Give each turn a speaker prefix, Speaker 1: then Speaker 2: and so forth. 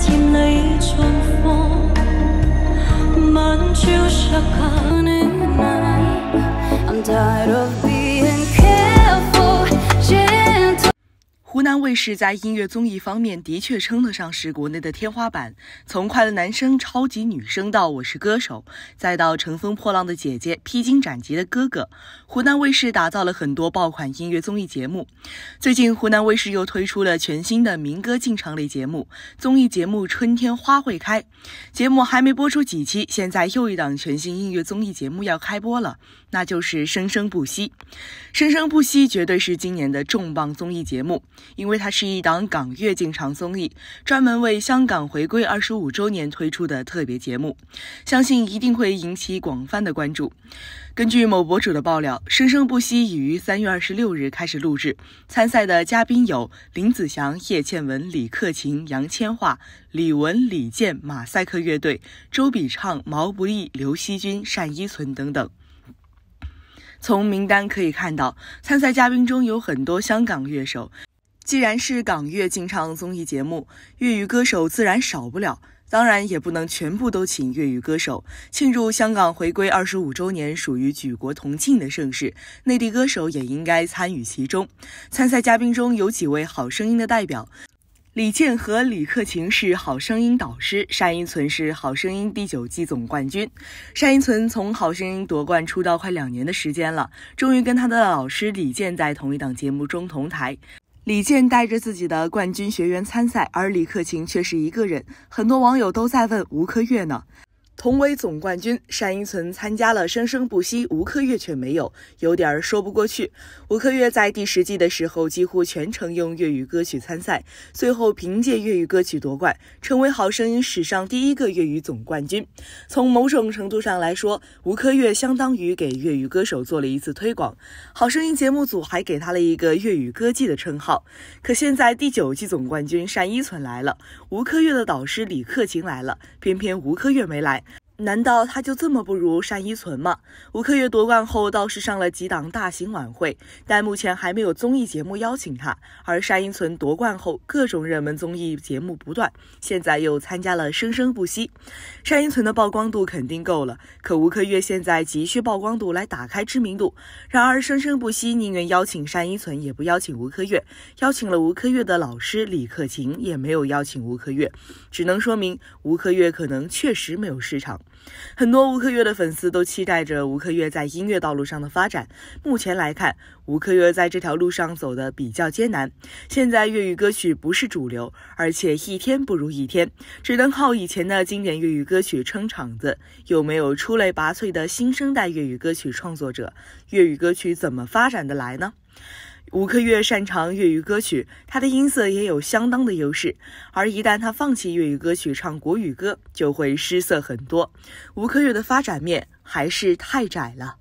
Speaker 1: 天了一风，满酒下湖南卫视在音乐综艺方面的确称得上是国内的天花板。从《快乐男声》《超级女声》到《我是歌手》，再到《乘风破浪的姐姐》《披荆斩棘的哥哥》，湖南卫视打造了很多爆款音乐综艺节目。最近，湖南卫视又推出了全新的民歌进场类节目《综艺节目春天花会开》。节目还没播出几期，现在又一档全新音乐综艺节目要开播了，那就是《生生不息》。《生生不息》绝对是今年的重磅综艺节目。因为它是一档港乐进场综艺，专门为香港回归二十五周年推出的特别节目，相信一定会引起广泛的关注。根据某博主的爆料，《生生不息》已于三月二十六日开始录制，参赛的嘉宾有林子祥、叶倩文、李克勤、杨千嬅、李玟、李健、马赛克乐队、周笔畅、毛不易、刘惜君、单依纯等等。从名单可以看到，参赛嘉宾中有很多香港乐手。既然是港乐经唱综艺节目，粤语歌手自然少不了。当然也不能全部都请粤语歌手。庆祝香港回归二十五周年属于举国同庆的盛世，内地歌手也应该参与其中。参赛嘉宾中有几位《好声音》的代表，李健和李克勤是《好声音》导师，单依存是《好声音》第九季总冠军。单依存从《好声音》夺冠出道快两年的时间了，终于跟他的老师李健在同一档节目中同台。李健带着自己的冠军学员参赛，而李克勤却是一个人。很多网友都在问吴克月呢？同为总冠军，单依纯参加了《生生不息》，吴克月却没有，有点说不过去。吴克月在第十季的时候几乎全程用粤语歌曲参赛，最后凭借粤语歌曲夺冠，成为《好声音》史上第一个粤语总冠军。从某种程度上来说，吴克月相当于给粤语歌手做了一次推广。好声音节目组还给他了一个粤语歌姬的称号。可现在第九季总冠军单依纯来了，吴克月的导师李克勤来了，偏偏吴克月没来。难道他就这么不如单依纯吗？吴克月夺冠后倒是上了几档大型晚会，但目前还没有综艺节目邀请他。而单依纯夺冠后，各种热门综艺节目不断，现在又参加了《生生不息》，单依纯的曝光度肯定够了。可吴克月现在急需曝光度来打开知名度，然而《生生不息》宁愿邀请单依纯，也不邀请吴克月。邀请了吴克月的老师李克勤，也没有邀请吴克月，只能说明吴克月可能确实没有市场。很多吴克月的粉丝都期待着吴克月在音乐道路上的发展。目前来看，吴克月在这条路上走的比较艰难。现在粤语歌曲不是主流，而且一天不如一天，只能靠以前的经典粤语歌曲撑场子。又没有出类拔萃的新生代粤语歌曲创作者，粤语歌曲怎么发展的来呢？吴克月擅长粤语歌曲，他的音色也有相当的优势。而一旦他放弃粤语歌曲唱国语歌，就会失色很多。吴克月的发展面还是太窄了。